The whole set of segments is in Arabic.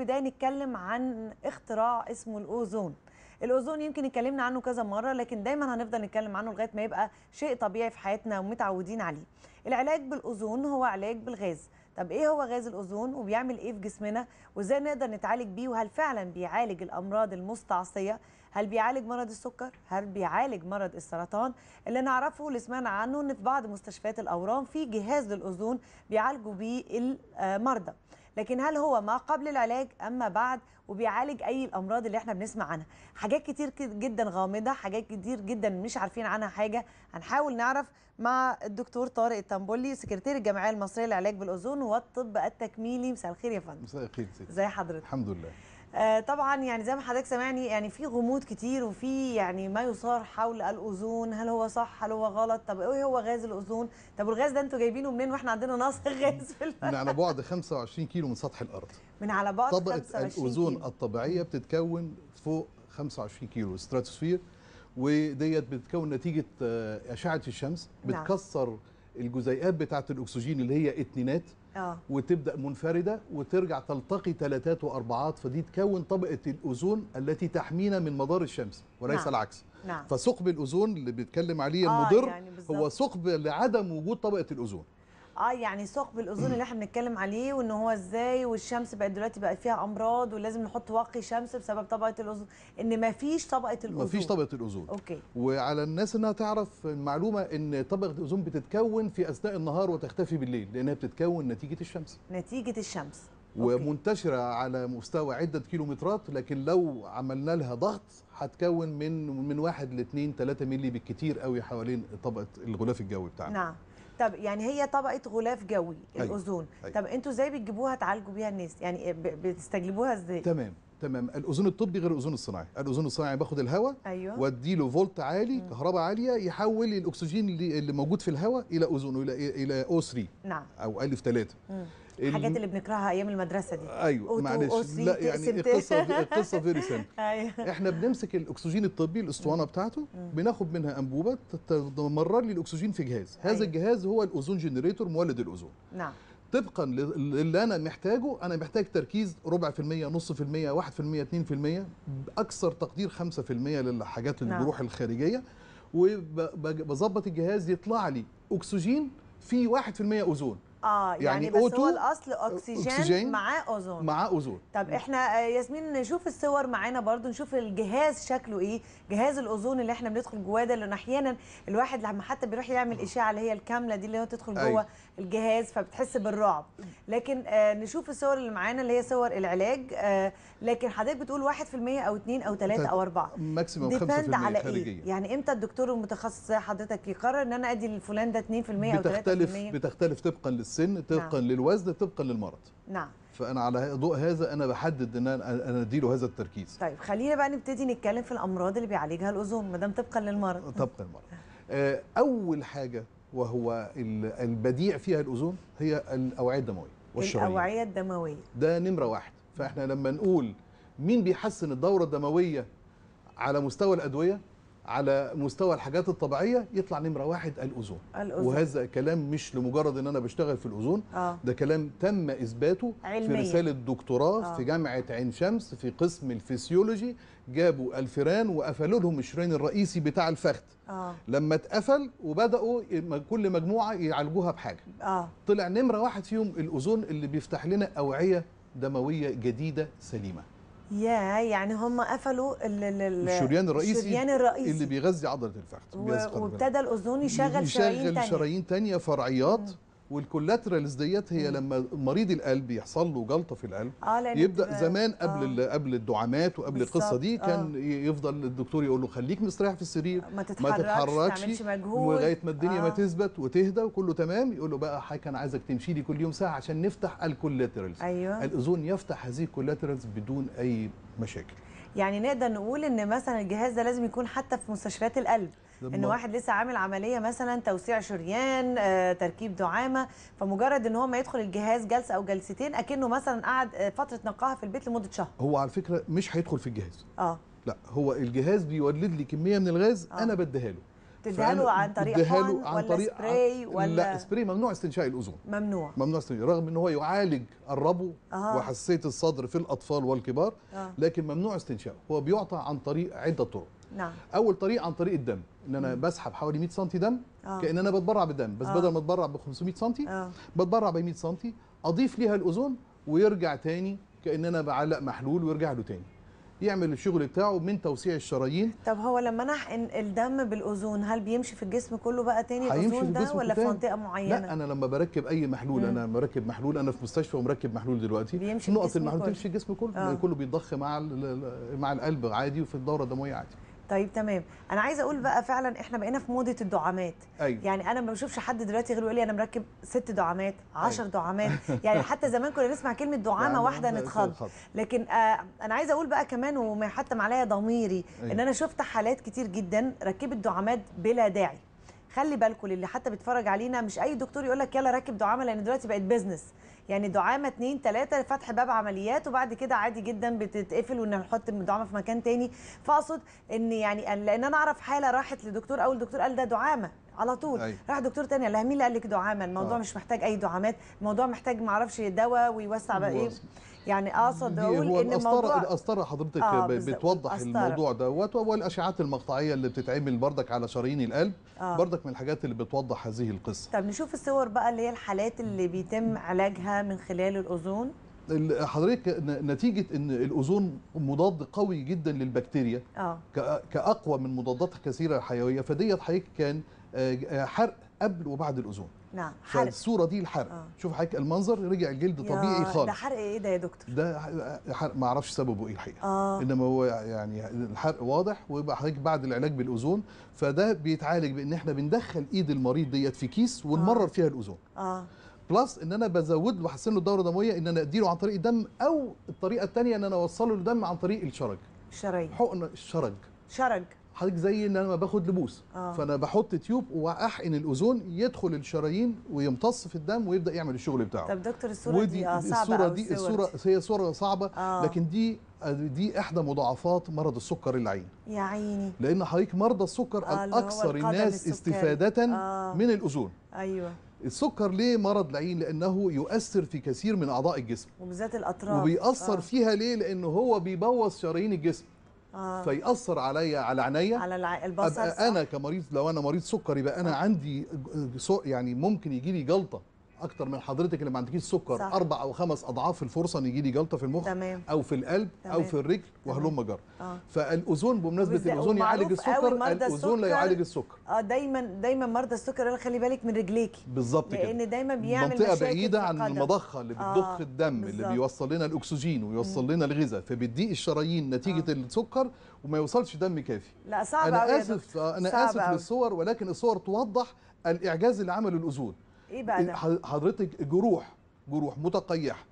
بداية نتكلم عن اختراع اسمه الأوزون الأوزون يمكن اتكلمنا عنه كذا مرة لكن دايما هنفضل نتكلم عنه لغاية ما يبقى شيء طبيعي في حياتنا ومتعودين عليه العلاج بالأوزون هو علاج بالغاز طب ايه هو غاز الأوزون وبيعمل ايه في جسمنا وازاي نقدر نتعالج بيه وهل فعلا بيعالج الأمراض المستعصية هل بيعالج مرض السكر هل بيعالج مرض السرطان اللي نعرفه واللي سمعنا عنه ان في بعض مستشفيات الأورام في جهاز للأوزون بيعالجوا بيه المرضى لكن هل هو ما قبل العلاج اما بعد وبيعالج اي الامراض اللي احنا بنسمع عنها حاجات كتير جدا غامضه حاجات كتير جدا مش عارفين عنها حاجه هنحاول نعرف مع الدكتور طارق التنبولي سكرتير الجمعيه المصريه للعلاج بالاوزون والطب التكميلي مساء الخير يا فندم مساء الخير ازي حضرتك الحمد لله آه طبعا يعني زي ما حضرتك سامعني يعني في غموض كتير وفي يعني ما يثار حول الاوزون هل هو صح هل هو غلط طب ايه هو غاز الاوزون طب والغاز ده انتوا جايبينه منين واحنا عندنا نقص غاز في من على بعد 25 كيلو من سطح الارض من على بعد طبقه الاوزون كيلو. الطبيعيه بتتكون فوق 25 كيلو ستراتوسفير وديت بتتكون نتيجه آه، اشعه الشمس نعم. بتكسر الجزيئات بتاعه الاكسجين اللي هي اتنينات آه. وتبدا منفرده وترجع تلتقي ثلاثات واربعات فدي تكون طبقه الاوزون التي تحمينا من مدار الشمس وليس نعم. العكس نعم. فثقب الاوزون اللي بيتكلم عليه آه يعني هو ثقب لعدم وجود طبقه الاوزون اه يعني ثقب الاوزون اللي احنا بنتكلم عليه وان هو ازاي والشمس بقت دلوقتي بقى فيها امراض ولازم نحط واقي شمس بسبب طبقه الاوزون ان ما فيش طبقه الاوزون ما فيش طبقه الاوزون اوكي وعلى الناس انها تعرف المعلومه ان طبقه الاوزون بتتكون في اثناء النهار وتختفي بالليل لانها بتتكون نتيجه الشمس نتيجه الشمس ومنتشرة على مستوى عدة كيلومترات لكن لو عملنا لها ضغط هتكون من من واحد ل 2 3 مللي بالكثير قوي حوالين طبقة الغلاف الجوي بتاعنا نعم طب يعني هي طبقه غلاف جوي أيوة، الاوزون أيوة. طب انتوا ازاي بتجيبوها تعالجوا بيها الناس يعني بتستجلبوها ازاي تمام تمام الاوزون الطبي غير الاوزون الصناعي الاوزون الصناعي باخد الهواء أيوة. واديله فولت عالي مم. كهرباء عاليه يحول الاكسجين اللي موجود في الهواء الى اوزون الى الى او 3 نعم او الف 3 الحاجات اللي بنكرهها ايام المدرسه دي ايوه معلش لا يعني القصه القصه فيري سم أيوة. احنا بنمسك الاكسجين الطبي الاسطوانه بتاعته بناخد منها انبوبه تمرر لي الاكسجين في جهاز هذا أيوة. الجهاز هو الاوزون جنريتور مولد الاوزون نعم طبقا للي انا محتاجه انا محتاج تركيز ربع في المية نص في المية واحد في المية اتنين في المية اكثر تقدير خمسة في المية للحاجات نعم. بروح الخارجية وبظبط الجهاز يطلع لي اكسجين في واحد في المية اوزون اه يعني, يعني بس هو الاصل أكسجين, اكسجين معاه اوزون معاه اوزون طب احنا آه، ياسمين نشوف الصور معانا برضو نشوف الجهاز شكله ايه جهاز الاوزون اللي احنا بندخل جواه ده لان احيانا الواحد لما حتى بيروح يعمل اشعه اللي هي الكامله دي اللي هو تدخل جوه أي. أيوه. الجهاز فبتحس بالرعب لكن آه نشوف الصور اللي معانا اللي هي صور العلاج آه لكن حضرتك بتقول 1% او 2 او 3 او 4 ماكسيموم 5% على إيه؟ خارجية. إيه؟ يعني امتى الدكتور المتخصص حضرتك يقرر ان انا ادي لفلان ده 2% او 3% بتختلف بتختلف طبقا للسن طبقا نعم. للوزن طبقا للمرض نعم فانا على ضوء هذا انا بحدد ان انا اديله هذا التركيز طيب خلينا بقى نبتدي نتكلم في الامراض اللي بيعالجها الاوزون ما دام طبقا للمرض طبقا للمرض آه، اول حاجه وهو البديع فيها الاوزون هي الاوعيه الدمويه والشرايين الاوعيه الدمويه ده نمره واحد فاحنا لما نقول مين بيحسن الدوره الدمويه على مستوى الادويه على مستوى الحاجات الطبيعيه يطلع نمره واحد الاوزون وهذا كلام مش لمجرد ان انا بشتغل في الاوزون آه. ده كلام تم اثباته علمية. في رساله دكتوراه آه. في جامعه عين شمس في قسم الفسيولوجي جابوا الفيران وقفلوا لهم الشريان الرئيسي بتاع الفخذ آه. لما اتقفل وبداوا كل مجموعه يعالجوها بحاجه آه. طلع نمره واحد فيهم الاوزون اللي بيفتح لنا اوعيه دمويه جديده سليمه يا يعني هم قفلوا الشريان الرئيسي الشريان الرئيسي اللي بيغذي عضله الفخذ وابتدى الاذون يشغل شرايين شرايين ثانيه فرعيات والكولاترالز ديت هي لما مريض القلب يحصل له جلطه في القلب آه يبدا زمان آه. قبل آه. قبل الدعامات وقبل القصه دي آه. كان آه. يفضل الدكتور يقول له خليك مستريح في السرير ما تتحركش, ما تتحركش لغايه ما الدنيا آه. ما تثبت وتهدى وكله تمام يقول له بقى حضرتك انا عايزك تمشي لي كل يوم ساعه عشان نفتح الكولاترالز أيوة. الاذون يفتح هذه الكولاترالز بدون اي مشاكل يعني نقدر نقول ان مثلا الجهاز ده لازم يكون حتى في مستشفيات القلب ان واحد لسه عامل عمليه مثلا توسيع شريان آه، تركيب دعامه فمجرد ان هو ما يدخل الجهاز جلسه او جلستين اكنه مثلا قعد آه، فتره نقاهه في البيت لمده شهر هو على فكره مش هيدخل في الجهاز اه لا هو الجهاز بيولد لي كميه من الغاز آه. انا بديها له تدهله عن طريق حقن ولا طريق سبراي ولا لا سبراي ممنوع استنشاء الاذون ممنوع ممنوع استنشاء رغم ان هو يعالج الربو آه. وحساسيه الصدر في الاطفال والكبار آه. لكن ممنوع استنشاء هو بيعطى عن طريق عده طرق نعم اول طريق عن طريق الدم ان انا بسحب حوالي 100 سم دم آه. كان انا بتبرع بالدم بس آه. بدل ما اتبرع ب 500 سم آه. بتبرع ب 100 سم اضيف ليها الاذون ويرجع تاني كان انا بعلق محلول ويرجع له تاني يعمل الشغل بتاعه من توسيع الشرايين طب هو لما انا الدم بالاوزون هل بيمشي في الجسم كله بقى تاني الاوزون ده ولا في منطقه معينه لا انا لما بركب اي محلول مم. انا مركب محلول انا في مستشفى ومركب محلول دلوقتي بيمشي نقط المحلول في الجسم كله آه. كله بيتضخ مع مع القلب عادي وفي الدوره الدمويه عادي طيب تمام انا عايزه اقول بقى فعلا احنا بقينا في موضه الدعامات أيوة. يعني انا ما بشوفش حد دلوقتي غير يقول لي انا مركب ست دعامات 10 أيوة. دعامات يعني حتى زمان كنا نسمع كلمه يعني دعامه واحده نتخض لكن آه انا عايزه اقول بقى كمان وما يحتم عليا ضميري أيوة. ان انا شفت حالات كتير جدا ركبت دعامات بلا داعي خلي بالكم للي حتى بيتفرج علينا مش اي دكتور يقول لك يلا راكب دعامه لان دلوقتي بقت بيزنس يعني دعامه اتنين تلاته فتح باب عمليات وبعد كده عادي جدا بتتقفل ونحط الدعامه في مكان تاني فاقصد ان يعني لان انا اعرف حاله راحت لدكتور اول دكتور قال ده دعامه على طول أي. أيوة. راح دكتور تاني قال لها مين اللي قال لك دعامه الموضوع آه. مش محتاج اي دعامات الموضوع محتاج معرفش دواء ويوسع بقى ايه يعني اقصد اقول هو ان الأسطرة موضوع القسطره حضرتك آه بتوضح أسطرة. الموضوع دوت والاشعات المقطعيه اللي بتتعمل بردك على شرايين القلب آه. بردك من الحاجات اللي بتوضح هذه القصه طب نشوف الصور بقى اللي هي الحالات اللي بيتم علاجها من خلال الاوزون حضرتك نتيجه ان الاوزون مضاد قوي جدا للبكتيريا آه. كاقوى من مضادات كثيره الحيويه فديت حضرتك كان آه، آه، حرق قبل وبعد الاوزون نعم حرق الصوره دي الحرق آه. شوف حضرتك المنظر رجع الجلد طبيعي خالص ده حرق ايه ده يا دكتور ده حرق ما اعرفش سببه ايه الحقيقه آه. انما هو يعني الحرق واضح ويبقى حضرتك بعد العلاج بالاوزون فده بيتعالج بان احنا بندخل ايد المريض ديت في كيس ونمرر آه. فيها الاوزون اه بلس ان انا بزود له احسن له الدوره الدمويه ان انا اديله عن طريق الدم او الطريقه الثانيه ان انا اوصله له عن طريق الشرج الشرايين حقن الشرج شرج حضرتك زي ان انا ما باخد لبوس آه. فانا بحط تيوب واحقن الاوزون يدخل الشرايين ويمتص في الدم ويبدا يعمل الشغل بتاعه طب دكتور الصوره دي آه صعبه الصوره دي الصوره هي صوره صعبه آه. لكن دي دي احدى مضاعفات مرض السكر العين يا عيني لان حضرتك مرضى السكر آه اكثر الناس استفاده آه. من الاوزون ايوه السكر ليه مرض العين لانه يؤثر في كثير من اعضاء الجسم وبالذات الاطراف وبيأثر آه. فيها ليه لانه هو بيبوظ شرايين الجسم آه. فيأثر عليا على عينيا على البصر انا كمريض لو انا مريض سكري بقى انا آه. عندي يعني ممكن يجي لي جلطه اكتر من حضرتك اللي ما عندكيش سكر صح. اربع او خمس اضعاف الفرصه ان يجي لي جلطه في المخ تمام. او في القلب تمام. او في الرجل وهلم جر آه. فالاوزون بمناسبه الاوزون يعالج السكر الاوزون لا يعالج السكر اه دايما دايما مرضى السكر يقول خلي بالك من رجليكي بالظبط كده لان دايما بيعمل منطقه بعيده عن المضخه اللي آه، بتضخ آه. الدم بالزبط. اللي بيوصل لنا الاكسجين ويوصل لنا الغذاء فبتضيق الشرايين نتيجه آه. السكر وما يوصلش دم كافي لا صعب انا اسف آه، انا اسف للصور ولكن الصور توضح الاعجاز اللي عمله الاوزون ايه بقى حضرتك جروح جروح متقيح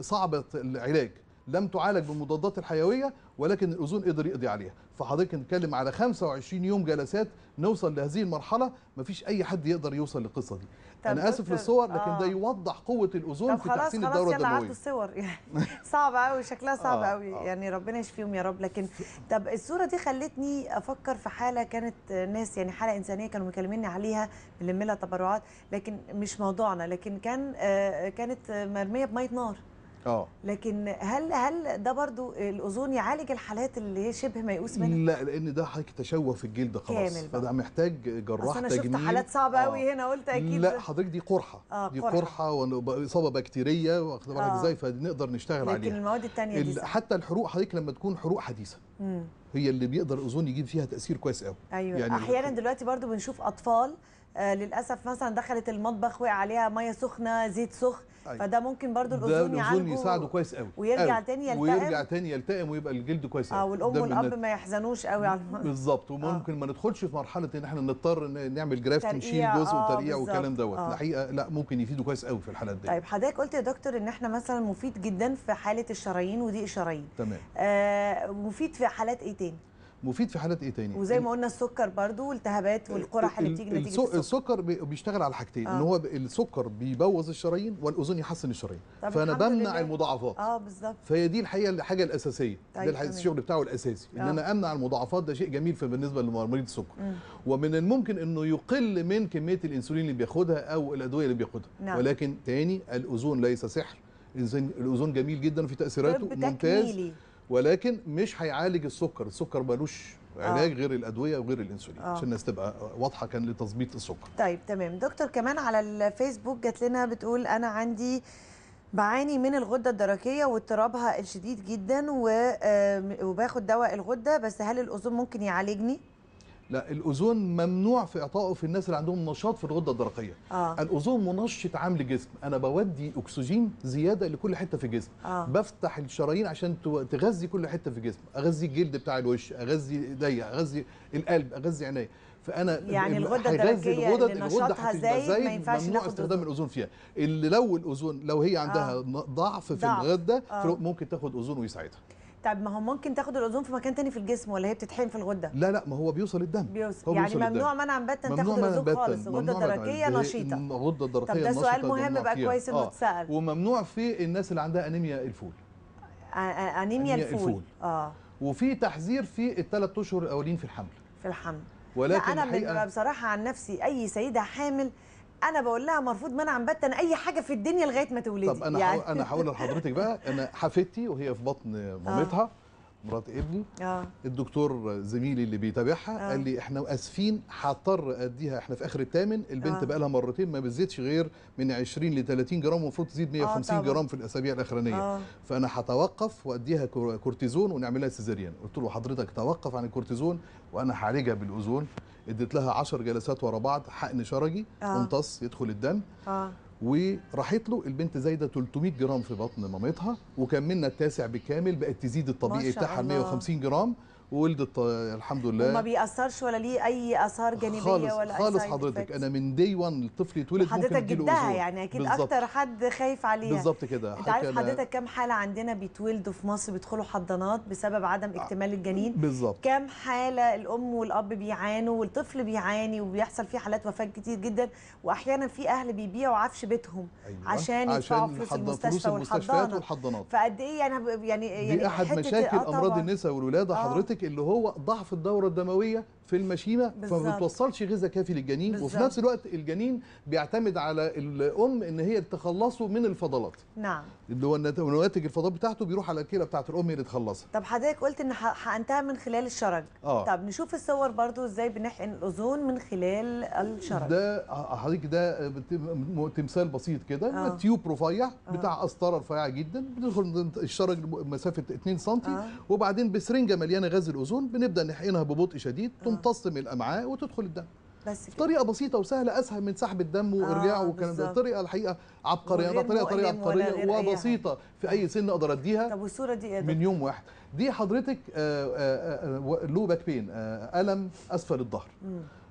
صعبه العلاج لم تعالج بالمضادات الحيويه ولكن الاوزون قدر يقضي عليها فحضرتك نتكلم على 25 يوم جلسات نوصل لهذه المرحله مفيش اي حد يقدر يوصل للقصه دي انا اسف للصور لكن آه. ده يوضح قوه الاوزون في تحسين الدوره الدمويه خلاص الصور يعني صعبه قوي شكلها صعب آه. قوي آه. يعني ربنا يشفيهم يا رب لكن طب الصوره دي خلتني افكر في حاله كانت ناس يعني حاله انسانيه كانوا مكلميني عليها بنلم لها تبرعات لكن مش موضوعنا لكن كان آه كانت مرميه بميه نار اه لكن هل هل ده برضو الاوزون يعالج الحالات اللي هي شبه ميؤوس منها لا لان ده حضرتك تشوه في الجلد خلاص كامل فده محتاج جراح تجميل انا شفت حالات صعبه قوي آه. هنا قلت اكيد لا حضرتك دي قرحه آه دي قرحه واصابه بكتيريه واخد بالك آه. ازاي آه. فنقدر نشتغل لكن عليها لكن المواد الثانيه دي حتى الحروق حضرتك لما تكون حروق حديثه مم. هي اللي بيقدر الاوزون يجيب فيها تاثير كويس قوي ايوه يعني احيانا دلوقتي برضو بنشوف اطفال آه، للاسف مثلا دخلت المطبخ وقع عليها ميه سخنه زيت سخن أيوة. فده ممكن برضو الاوزون يعالجه يساعده كويس قوي ويرجع أوي. تاني يلتئم ويرجع تاني يلتئم ويبقى الجلد كويس قوي اه والام والاب ما يحزنوش قوي على بالظبط آه. وممكن آه. ما ندخلش في مرحله ان احنا نضطر نعمل جرافت نشيل جزء آه وترقيع والكلام دوت آه. الحقيقه لا ممكن يفيده كويس قوي في الحالات دي طيب حضرتك قلت يا دكتور ان احنا مثلا مفيد جدا في حاله الشرايين وضيق الشرايين تمام آه مفيد في حالات ايه تاني مفيد في حالات ايه تاني وزي ما قلنا السكر برضو والتهابات والقرح اللي بتيجي نتيجه السكر, السكر بيشتغل على حاجتين آه. ان هو السكر بيبوظ الشرايين والاوزون يحسن الشرايين فانا بمنع لله. المضاعفات اه بالظبط فهي دي الحقيقه الحاجه الاساسيه طيب ده الشغل بتاعه الاساسي آه. ان انا آه. امنع المضاعفات ده شيء جميل بالنسبه لمريض السكر م. ومن الممكن انه يقل من كميه الانسولين اللي بياخدها او الادويه اللي بياخدها نعم. ولكن تاني الاوزون ليس سحر الاوزون جميل جدا في تاثيراته ممتاز ولكن مش هيعالج السكر السكر ملوش علاج آه. غير الادويه وغير الانسولين آه. عشان الناس تبقى واضحه كان لتظبيط السكر طيب تمام دكتور كمان على الفيسبوك جات لنا بتقول انا عندي بعاني من الغده الدرقيه واضطرابها الشديد جدا وباخد دواء الغده بس هل الاوزون ممكن يعالجني لا الاوزون ممنوع في اعطائه في الناس اللي عندهم نشاط في الغده الدرقيه آه. الاوزون منشط عام للجسم انا بودي اكسجين زياده لكل حته في الجسم آه. بفتح الشرايين عشان تغذي كل حته في الجسم اغذي الجلد بتاع الوش اغذي ايديا اغذي القلب اغذي عينيا فانا يعني الغده الدرقيه الغدد الغده زي ما ينفعش ممنوع استخدام الاوزون فيها اللي لو الاوزون لو هي عندها آه. ضعف في الغده آه. ممكن تاخد اوزون ويساعدها طب ما هو ممكن تاخد الاوزون في مكان تاني في الجسم ولا هي بتتحين في الغده لا لا ما هو بيوصل الدم بيوصل هو يعني بيوصل ممنوع منعا باتا تاخد الاوزون خالص الغده الدرقيه نشيطه الغده الدرقيه نشيطه طب ده سؤال مهم بقى كويس انه آه. اتسال وممنوع في الناس اللي عندها انيميا الفول انيميا الفول اه وفي تحذير في الثلاث اشهر الاولين في الحمل في الحمل ولكن لا انا بصراحه عن نفسي اي سيده حامل انا بقول لها مرفوض منعا باتا اي حاجه في الدنيا لغايه ما تولدي طب انا يعني. انا هقول لحضرتك بقى انا حفيدتي وهي في بطن مامتها آه. مرات ابني آه. الدكتور زميلي اللي بيتابعها آه. قال لي احنا اسفين هضطر اديها احنا في اخر الثامن البنت آه. بقى لها مرتين ما بتزيدش غير من 20 ل 30 جرام المفروض تزيد 150 آه جرام في الاسابيع الاخرانيه آه. فانا هتوقف واديها كورتيزون ونعملها سيزاريان قلت له حضرتك توقف عن الكورتيزون وانا هعالجها بالاوزون اديت لها 10 جلسات ورا بعض حقن شرجي آه. امتص يدخل الدم آه. وراحت له البنت زايده 300 جرام في بطن مامتها وكملنا التاسع بالكامل بقت تزيد الطبيعي بتاعها 150 جرام ولدت الحمد لله وما بيأثرش ولا ليه أي آثار جانبية خالص ولا خالص حضرتك أنا من دي 1 الطفل يتولد حضرتك جدها يعني أكيد أكتر حد خايف عليها بالظبط كده أنت عارف حضرتك كام حالة عندنا بيتولدوا في مصر بيدخلوا حضانات بسبب عدم آه، اكتمال الجنين بالظبط كام حالة الأم والأب بيعانوا والطفل بيعاني وبيحصل فيه حالات وفاة كتير جدا وأحيانا في أهل بيبيعوا عفش بيتهم أيوة. عشان يدفعوا فلوس المستشفى والحضانات فقد إيه يعني يعني دي يعني أحد مشاكل آه، أمراض النساء والولادة آه. حضرتك اللي هو ضعف الدورة الدموية في المشيمه فما بتوصلش غذاء كافي للجنين بالزبط. وفي نفس الوقت الجنين بيعتمد على الام ان هي تخلصه من الفضلات نعم اللي هو نواتج الفضلات بتاعته بيروح على الكلى بتاعت الام اللي تخلصها طب حضرتك قلت ان حقنتها من خلال الشرج آه. طب نشوف الصور برضو ازاي بنحقن الاوزون من خلال الشرج ده حضرتك ده تمثال بسيط كده آه. تيوب رفيع آه. بتاع آه. قسطره رفيعه جدا بندخل الشرج مسافه 2 سم آه. وبعدين بسرنجه مليانه غاز الاوزون بنبدا نحقنها ببطء شديد آه. تمتص من الامعاء وتدخل الدم بس كده. طريقه بسيطه وسهله اسهل من سحب الدم وارجاعه آه والكلام ده طريقه الحقيقه عبقريه طريقه طريقه عبقريه وبسيطه في اي سن اقدر اديها طب والصوره دي ايه من يوم واحد دي حضرتك آه، آه، آه، لو باك بين الم اسفل الظهر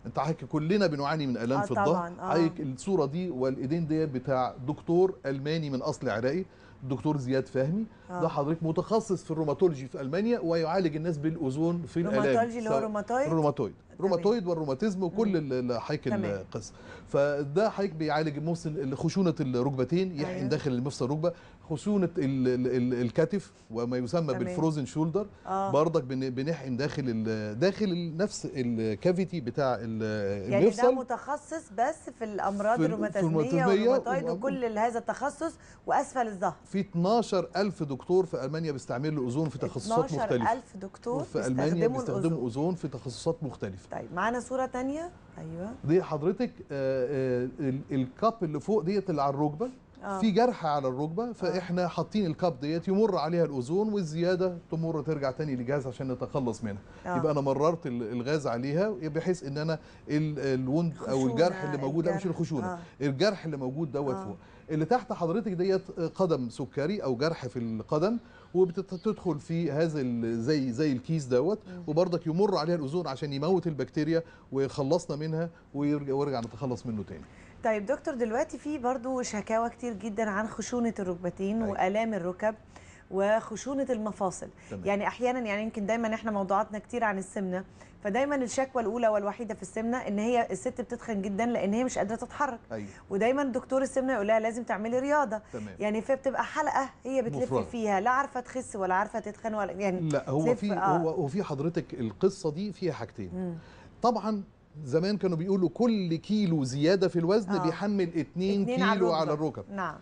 انت حضرتك كلنا بنعاني من الام آه في الظهر آه. حضرتك الصوره دي والايدين ديت بتاع دكتور الماني من اصل عراقي الدكتور زياد فهمي آه. ده حضرتك متخصص في الروماتولوجي في المانيا ويعالج الناس بالاوزون في الالام الروماتولوجي اللي هو الروماتويد الروماتويد الروماتويد والروماتيزم وكل حضرتك القصه فده حيك بيعالج مفصل خشونه الركبتين يحقن أيوه. داخل المفصل الركبه خشونه الـ الـ الكتف وما يسمى بالفروزن شولدر آه. برضك بنحقن داخل داخل نفس الكافيتي بتاع المفصل يعني ده متخصص بس في الامراض الروماتيزميه والروماتويد وكل هذا التخصص واسفل الظهر في 12000 دكتور دكتور في المانيا بيستعملوا الاوزون في تخصصات مختلفه 12000 دكتور في المانيا بيستخدموا اوزون في تخصصات مختلفه طيب معانا صوره ثانيه ايوه دي حضرتك آه، آه، الكاب اللي فوق ديت اللي على الركبه آه. في جرح على الركبه آه. فاحنا حاطين الكاب ديت يمر عليها الاوزون والزياده تمر ترجع تاني للجهاز عشان نتخلص منها آه. يبقى انا مررت الغاز عليها بحيث ان انا الوند او الجرح اللي موجود لا مش الخشونه آه. الجرح اللي موجود دوت آه. فوق اللي تحت حضرتك ديت آه، قدم سكري او جرح في القدم وبتدخل في هذا زي زي الكيس دوت وبرضك يمر عليها الاذون عشان يموت البكتيريا ويخلصنا منها ويرجع ويرجع نتخلص منه تاني طيب دكتور دلوقتي في برضو شكاوى كتير جدا عن خشونه الركبتين أيوة. والام الركب وخشونه المفاصل تمام. يعني احيانا يعني يمكن دايما احنا موضوعاتنا كتير عن السمنه فدايما الشكوى الاولى والوحيده في السمنه ان هي الست بتتخن جدا لان هي مش قادره تتحرك أيوة. ودايما دكتور السمنه يقول لها لازم تعملي رياضه تمام. يعني فبتبقى حلقه هي بتلف فيها لا عارفه تخس ولا عارفه تتخن ولا يعني لا هو في آه. هو وفي حضرتك القصه دي فيها حاجتين مم. طبعا زمان كانوا بيقولوا كل كيلو زياده في الوزن آه. بيحمل 2 كيلو على الركب نعم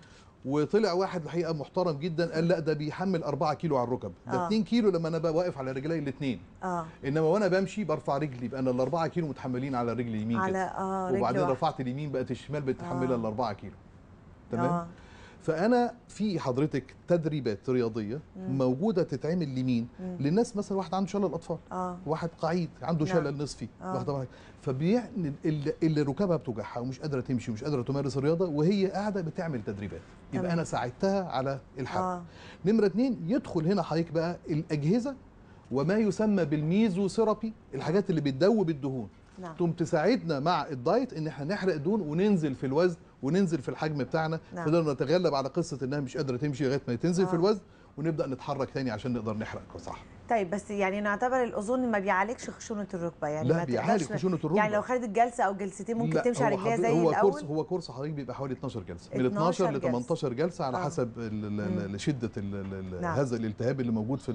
وطلع واحد الحقيقه محترم جدا قال لا ده بيحمل 4 كيلو على الركب ده 2 آه. كيلو لما انا بقى واقف على رجلي الاثنين آه. انما وانا بمشي برفع رجلي يبقى انا ال 4 كيلو متحملين على رجلي اليمين على كده. آه وبعدين رفعت اليمين بقت الشمال بتحملها آه. ال 4 كيلو تمام آه. فانا في حضرتك تدريبات رياضيه مم. موجوده تتعمل لمين مم. للناس مثلا واحد عنده شلل اطفال آه. واحد قعيد عنده نعم. شلل نصفي آه. بالك فبيع اللي, اللي ركابها بتوجعها ومش قادره تمشي ومش قادره تمارس الرياضه وهي قاعده بتعمل تدريبات يبقى تمام. انا ساعدتها على الحل آه. نمره اتنين يدخل هنا حضرتك بقى الاجهزه وما يسمى بالميزو سيرابي الحاجات اللي بتدوب الدهون نعم. تقوم تساعدنا مع الدايت ان احنا نحرق دهون وننزل في الوزن وننزل في الحجم بتاعنا نعم. نقدر نتغلب على قصه انها مش قادره تمشي لغايه ما تنزل آه. في الوزن ونبدا نتحرك تاني عشان نقدر نحرق صح طيب بس يعني نعتبر الاذن ما بيعالجش خشونه الركبه يعني لا ما بيعالج خشونه الركبه يعني لو خدت جلسه او جلستين ممكن تمشي على رجليها زي هو الاول كورس هو كورس حضرتك بيبقى حوالي 12 جلسه من 12 ل 18 جلسه على آه. حسب لشده شده نعم. هذا الالتهاب اللي موجود في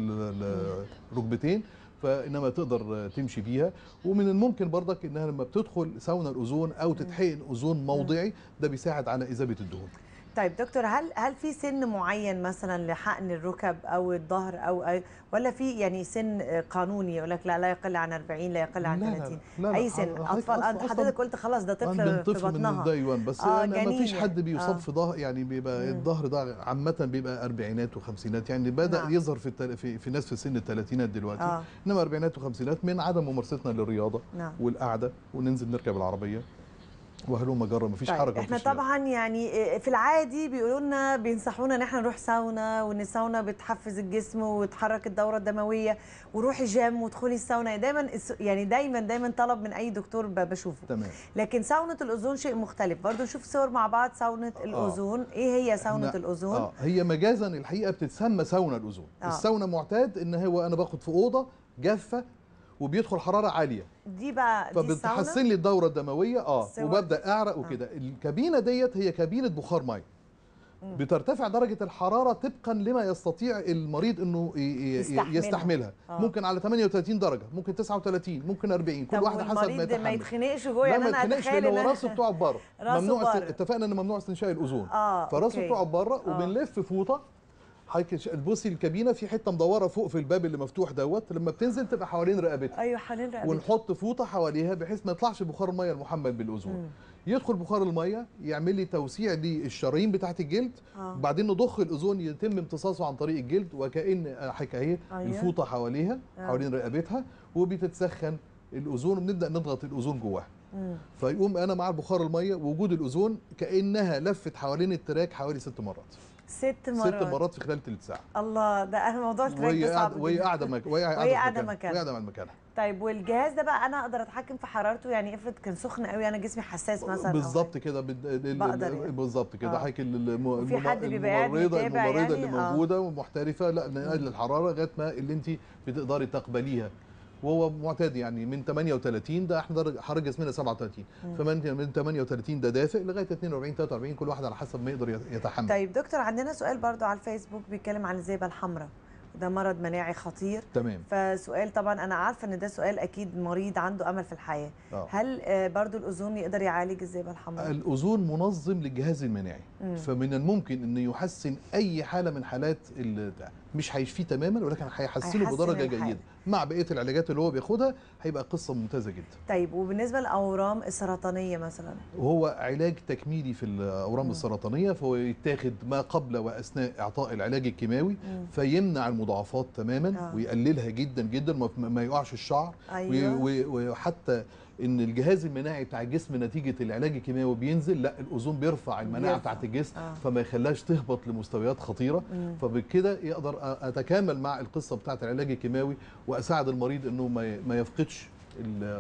الركبتين فانما تقدر تمشي بيها ومن الممكن برضك انها لما بتدخل ساونا الاوزون او تتحقن اوزون موضعي ده بيساعد على اذابه الدهون طيب دكتور هل هل في سن معين مثلا لحقن الركب او الظهر أو, أي ولا في يعني سن قانوني يقول لك لا لا يقل عن 40 لا يقل عن 30 لا لا لا اي سن اطفال حضرتك قلت خلاص ده طفل في بطنها من دايوان بس آه يعني ما فيش حد بيصاب آه في ظهر يعني بيبقى الظهر ده عامه بيبقى اربعينات وخمسينات يعني بدا نعم. يظهر في, في في ناس في سن الثلاثينات دلوقتي آه. انما اربعينات وخمسينات من عدم ممارستنا للرياضه نعم. والقعده وننزل نركب العربيه وهلوم جرى مفيش طيب حركه احنا طبعا لا. يعني آه، آه، في العادي بيقولوا لنا بينصحونا ان احنا نروح ساونا وان الساونا بتحفز الجسم وتحرك الدوره الدمويه وروحي جيم وادخلي الساونا يعني دايما يعني دايما دايما طلب من اي دكتور بشوفه تمام. لكن ساونا الاوزون شيء مختلف برضو نشوف صور مع بعض ساونا آه. الاوزون آه. ايه هي ساونا الاوزون آه. هي مجازا الحقيقه بتتسمى ساونا الاوزون آه. الساونا معتاد ان هو انا باخد في اوضه جافه وبيدخل حراره عاليه دي بقى دي فبتحسن لي الدوره الدمويه اه وببدا اعرق آه. وكده آه. الكابينه ديت هي كابينه بخار ميه بترتفع درجة الحرارة طبقا لما يستطيع المريض انه يستحملها, يستحملها. آه. ممكن على 38 درجة ممكن 39 ممكن 40 كل واحد حسب ما يتحمل يعني ما يتخنقش جوه يعني انا اتخيل ان هو راسه بتقعد بره ممنوع اتفقنا ان ممنوع استنشاق الاوزون آه. فراسه بتقعد بره آه. وبنلف فوطة حضرتك تبصي الكابينه في حته مدوره فوق في الباب اللي مفتوح دوت لما بتنزل تبقى حوالين رقبتها ايوه حوالين رقبتها ونحط فوطه حواليها بحيث ما يطلعش بخار الميه المحمل بالاوزون يدخل بخار الميه يعمل لي توسيع للشرايين بتاعه الجلد آه. بعدين نضخ الاوزون يتم امتصاصه عن طريق الجلد وكان حكايه اهي أيوة. الفوطه حواليها آه. حوالين رقبتها وبتتسخن الاوزون وبنبدا نضغط الاوزون جواها فيقوم انا مع بخار الميه وجود الاوزون كانها لفت حوالين التراك حوالي ست مرات ست مرات ست مرات في خلال ثلث ساعه الله ده انا موضوع وهي قاعده وهي قاعده وهي قاعده مكانها وهي قاعده مكانها طيب والجهاز ده بقى انا اقدر اتحكم في حرارته يعني افرض كان سخن قوي انا جسمي حساس مثلا بالظبط كده يعني. بالظبط كده آه. حكي الممرضه الممرضه اللي يعني؟ آه. موجوده ومحترفه لا نقلل الحراره لغايه ما اللي انت بتقدري تقبليها وهو معتاد يعني من 38 ده احنا حرج جسمنا 37 فمن من 38 ده دافئ لغايه 42 43 كل واحد على حسب ما يقدر يتحمل طيب دكتور عندنا سؤال برضو على الفيسبوك بيتكلم عن الذئبه الحمراء ده مرض مناعي خطير تمام فسؤال طبعا انا عارفه ان ده سؤال اكيد مريض عنده امل في الحياه أوه. هل آه، برضو الاوزون يقدر يعالج الذئبه الحمراء الاوزون منظم للجهاز المناعي مم. فمن الممكن انه يحسن اي حاله من حالات مش هيشفيه تماما ولكن هيحسنه بدرجه جيده مع بقيه العلاجات اللي هو بياخدها هيبقى قصه ممتازه جدا طيب وبالنسبه للاورام السرطانيه مثلا وهو علاج تكميلي في الاورام مم. السرطانيه فهو يتاخد ما قبل واثناء اعطاء العلاج الكيماوي فيمنع المضاعفات تماما آه. ويقللها جدا جدا ما يقعش الشعر أيوة. وحتى ان الجهاز المناعي بتاع الجسم نتيجه العلاج الكيماوي بينزل لا الاوزون بيرفع المناعه بتاعت الجسم آه. فما يخليهاش تهبط لمستويات خطيره فبكده يقدر اتكامل مع القصه بتاعت العلاج الكيماوي واساعد المريض انه ما يفقدش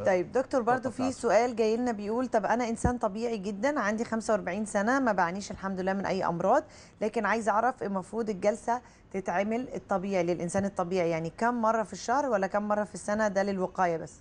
طيب دكتور برضو في سؤال جاي لنا بيقول طب انا انسان طبيعي جدا عندي 45 سنه ما بعانيش الحمد لله من اي امراض لكن عايز اعرف المفروض الجلسه تتعمل الطبيعي للانسان الطبيعي يعني كم مره في الشهر ولا كم مره في السنه ده للوقايه بس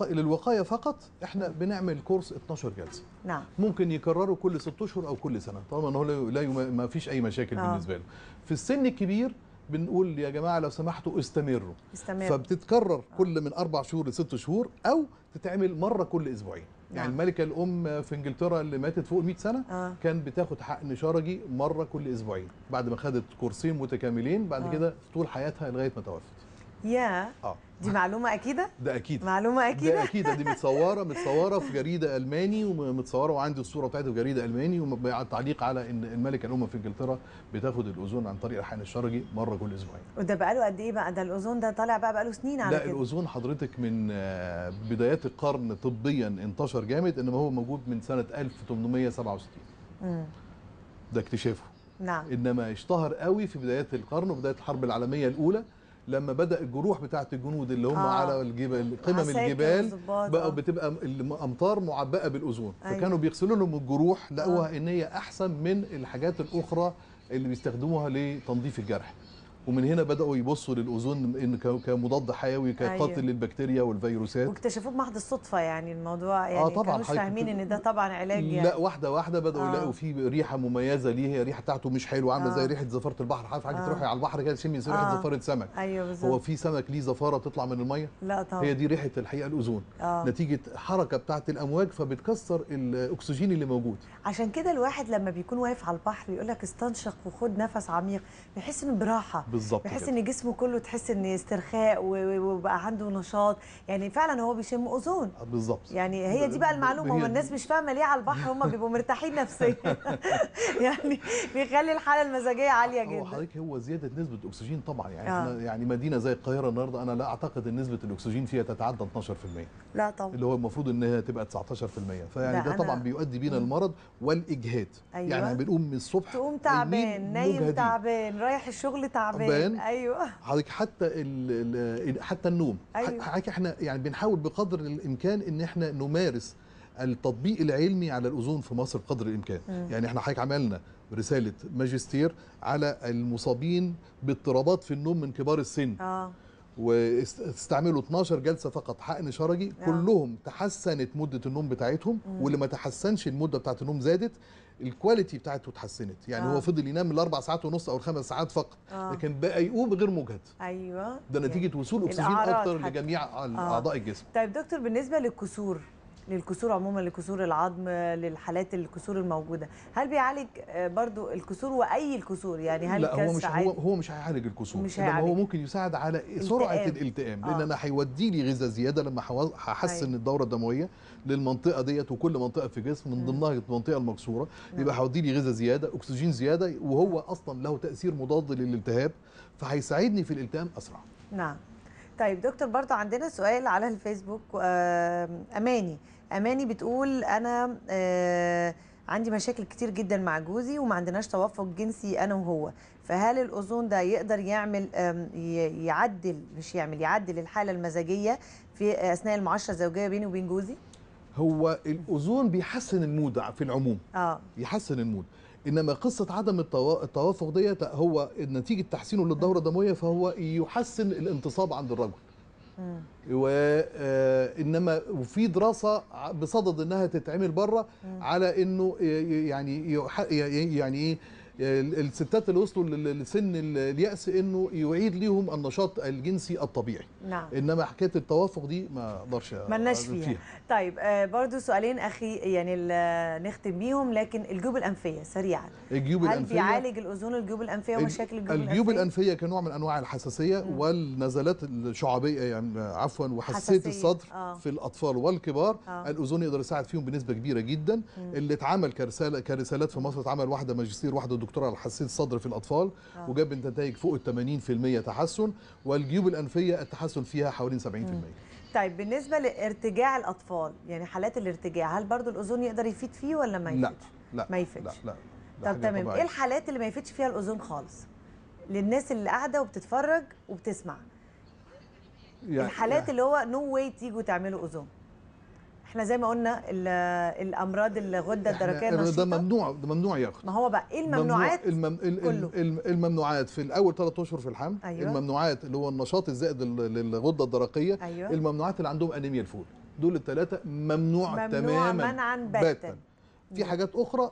للوقايه فقط احنا بنعمل كورس 12 جلسه نعم ممكن يكرروا كل 6 اشهر او كل سنه طالما ان هو لا ما فيش اي مشاكل أوه. بالنسبه له في السن الكبير بنقول يا جماعه لو سمحتوا استمروا استمر. فبتتكرر أوه. كل من اربع شهور لست شهور او تتعمل مره كل اسبوعين نعم. يعني الملكه الام في انجلترا اللي ماتت فوق 100 سنه آه. كان بتاخد حقن شرجي مره كل اسبوعين بعد ما خدت كورسين متكاملين بعد آه. كده طول حياتها لغايه ما توفت يا yeah. اه دي معلومه اكيده ده اكيد معلومه اكيده ده اكيده دي متصوره متصوره في جريده الماني ومتصوره وعندي الصوره بتاعتها في جريده الماني وتعليق على ان الملكه الام في انجلترا بتاخد الاوزون عن طريق الحقن الشرجي مره كل اسبوعين وده بقاله قد ايه بقى ده الاوزون ده طالع بقى بقاله سنين على لا كده. الاوزون حضرتك من آه، بدايات القرن طبيا انتشر جامد انما هو موجود من سنه 1867 امم ده اكتشافه نعم انما اشتهر قوي في بدايات القرن وبدايه الحرب العالميه الاولى لما بدا الجروح بتاعه الجنود اللي هم آه. على الجبال قمم الجبال بقوا آه. بتبقى الامطار معبأه بالاوزون أيوة. فكانوا بيغسلوا لهم الجروح لقوها آه. ان هي احسن من الحاجات الاخرى اللي بيستخدموها لتنظيف الجرح ومن هنا بداوا يبصوا للاوزون ان كمضاد حيوي كقاتل أيوه. للبكتيريا والفيروسات واكتشفوه بمحض الصدفه يعني الموضوع آه، يعني آه طبعا كانوش فاهمين ان ده طبعا علاج يعني لا واحده واحده بداوا آه. يلاقوا فيه في ريحه مميزه ليه هي الريحه بتاعته مش حلوه عامله آه. زي ريحه زفاره البحر عارف حضرتك آه. تروحي على البحر كده تشمي ريحه آه. زفاره سمك أيوه هو في سمك ليه زفاره تطلع من الميه لا طبعا هي دي ريحه الحقيقه الاوزون آه. نتيجه حركه بتاعه الامواج فبتكسر الاكسجين اللي موجود عشان كده الواحد لما بيكون واقف على البحر يقول لك استنشق وخد نفس عميق بيحس انه براحه بالظبط بحس ان جسمه كله تحس ان استرخاء وبقى عنده نشاط يعني فعلا هو بيشم اوزون آه، بالظبط يعني هي دي بقى المعلومه هو الناس مش فاهمه ليه على البحر هم بيبقوا مرتاحين نفسيا يعني بيخلي الحاله المزاجيه عاليه جدا هو حضرتك هو زياده نسبه الاكسجين طبعا يعني آه. يعني مدينه زي القاهره النهارده انا لا اعتقد ان نسبه الاكسجين فيها تتعدى 12% لا طبعا اللي هو المفروض ان هي تبقى 19% فيعني ده طبعا بيؤدي بينا المرض والاجهاد يعني أيوة. يعني بنقوم من الصبح تقوم تعبان نايم تعبان رايح الشغل تعبان تعبان ايوه حضرتك حتى الـ الـ حتى النوم أيوة. حضرتك احنا يعني بنحاول بقدر الامكان ان احنا نمارس التطبيق العلمي على الاوزون في مصر بقدر الامكان مم. يعني احنا حضرتك عملنا رساله ماجستير على المصابين باضطرابات في النوم من كبار السن اه واستعملوا 12 جلسه فقط حقن شرجي آه. كلهم تحسنت مده النوم بتاعتهم واللي ما تحسنش المده بتاعت النوم زادت الكواليتي بتاعته اتحسنت يعني آه. هو فضل ينام الاربع ساعات ونص او الخمس ساعات فقط آه. لكن بقى يقوم غير مجهد ايوه ده نتيجه وصول اكسجين اكتر لجميع اعضاء آه. الجسم طيب دكتور بالنسبه للكسور للكسور عموما لكسور العظم للحالات الكسور الموجوده هل بيعالج آه، برضو الكسور واي الكسور يعني هل لا هو مش هو, هو مش هيعالج الكسور مش هيعالج. هو ممكن يساعد على سرعه التئام. الالتئام آه. لان انا هيودي لي غذاء زياده لما هحسن أيوة. الدوره الدمويه للمنطقه ديت وكل منطقه في جسم من ضمنها المنطقه المكسوره يبقى هيودي لي غذاء زياده اكسجين زياده وهو اصلا له تاثير مضاد للالتهاب فهيساعدني في الالتئام اسرع نعم طيب دكتور برضه عندنا سؤال على الفيسبوك آه، اماني اماني بتقول انا آه، عندي مشاكل كتير جدا مع جوزي وما عندناش توافق جنسي انا وهو فهل الاوزون ده يقدر يعمل يعدل مش يعمل يعدل الحاله المزاجيه في اثناء المعاشره الزوجيه بيني وبين جوزي هو الاوزون بيحسن المود في العموم اه يحسن المود انما قصه عدم التوافق ديت هو نتيجه تحسينه للدوره الدمويه فهو يحسن الانتصاب عند الرجل وانما آه، وفي دراسه بصدد انها تتعمل بره على انه يعني يعني ايه الستات اللي وصلوا لسن اليأس انه يعيد ليهم النشاط الجنسي الطبيعي نعم. انما حكايه التوافق دي ما اقدرش ملناش فيها. فيها طيب آه، برضو سؤالين اخي يعني نختم بيهم لكن الجيوب الانفيه سريعا الجيوب هل الانفيه هل بيعالج الاذون الجيوب الانفيه ومشاكل الجيوب الانفيه الجيوب الانفيه كنوع من انواع الحساسيه م. والنزلات الشعبيه يعني عفوا وحساسيه الصدر آه. في الاطفال والكبار آه. الاذون يقدر يساعد فيهم بنسبه كبيره جدا م. اللي اتعمل كرساله كرسالات في مصر اتعمل واحده ماجستير واحده دكتور الدكتور على حساسيه الصدر في الاطفال آه. وجاب نتائج فوق ال 80% تحسن والجيوب الانفيه التحسن فيها حوالين 70% مم. طيب بالنسبه لارتجاع الاطفال يعني حالات الارتجاع هل برضو الاذون يقدر يفيد فيه ولا ما يفيدش لا لا ما يفيدش لا لا, طب تمام ايه الحالات اللي ما يفيدش فيها الاذون خالص للناس اللي قاعده وبتتفرج وبتسمع يعني الحالات يعني. اللي هو نو no واي تيجوا تعملوا اذون احنا زي ما قلنا الامراض الغده الدرقيه النشطه ده ممنوع ده ممنوع ياخد ما هو بقى ايه الممنوعات المم... كله الممنوعات في الاول ثلاث اشهر في الحمل أيوة. الممنوعات اللي هو النشاط الزائد للغده الدرقيه أيوة. الممنوعات اللي عندهم انيميا الفول دول الثلاثه ممنوع, ممنوع تماما منعا باتا في حاجات اخرى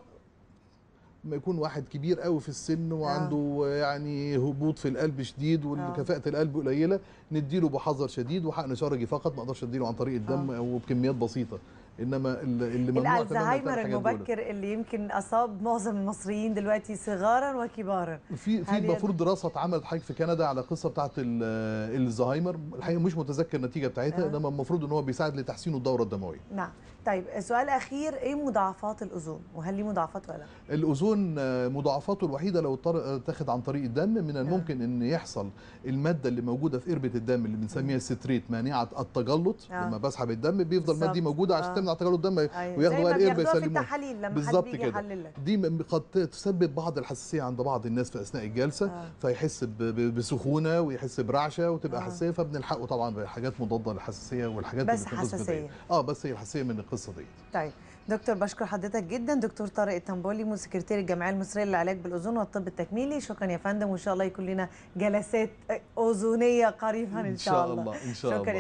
ما يكون واحد كبير قوي في السن آه. وعنده يعني هبوط في القلب شديد آه. وكفاءه القلب قليله نديله بحذر شديد وحقن شرجي فقط ما اقدرش اديله عن طريق الدم او آه. بكميات بسيطه انما اللي ممنوع الزهايمر المبكر اللي يمكن اصاب معظم المصريين دلوقتي صغارا وكبارا في في المفروض دراسه اتعملت حاجه في كندا على القصه بتاعه الزهايمر الحقيقه مش متذكر النتيجه بتاعتها آه. انما المفروض ان هو بيساعد لتحسين الدوره الدمويه نعم طيب سؤال اخير ايه مضاعفات الاوزون وهل ليه مضاعفات ولا لا الاوزون آه، مضاعفاته الوحيده لو آه، تاخد عن طريق الدم من الممكن ان يحصل الماده اللي موجوده في قربه الدم اللي بنسميها ستريت مانعه التجلط لما بسحب الدم بيفضل الماده دي موجوده عشان تمنع اعتجاله قدام أيوة. وياخدوا بقى الاير بيسلموه بالظبط كده دي قد تسبب بعض الحساسيه عند بعض الناس في اثناء الجلسه آه. فيحس بسخونه ويحس برعشه وتبقى آه. حساسيه فبنلحقه طبعا بحاجات مضاده للحساسيه والحاجات بس حساسيه اه بس هي الحساسيه من القصه دي طيب دكتور بشكر حضرتك جدا دكتور طارق التنبولي سكرتير الجمعيه المصريه للعلاج بالاذون والطب التكميلي شكرا يا فندم وان شاء الله يكون لنا جلسات اذونيه قريبا ان شاء الله, إن شاء الله. شكرا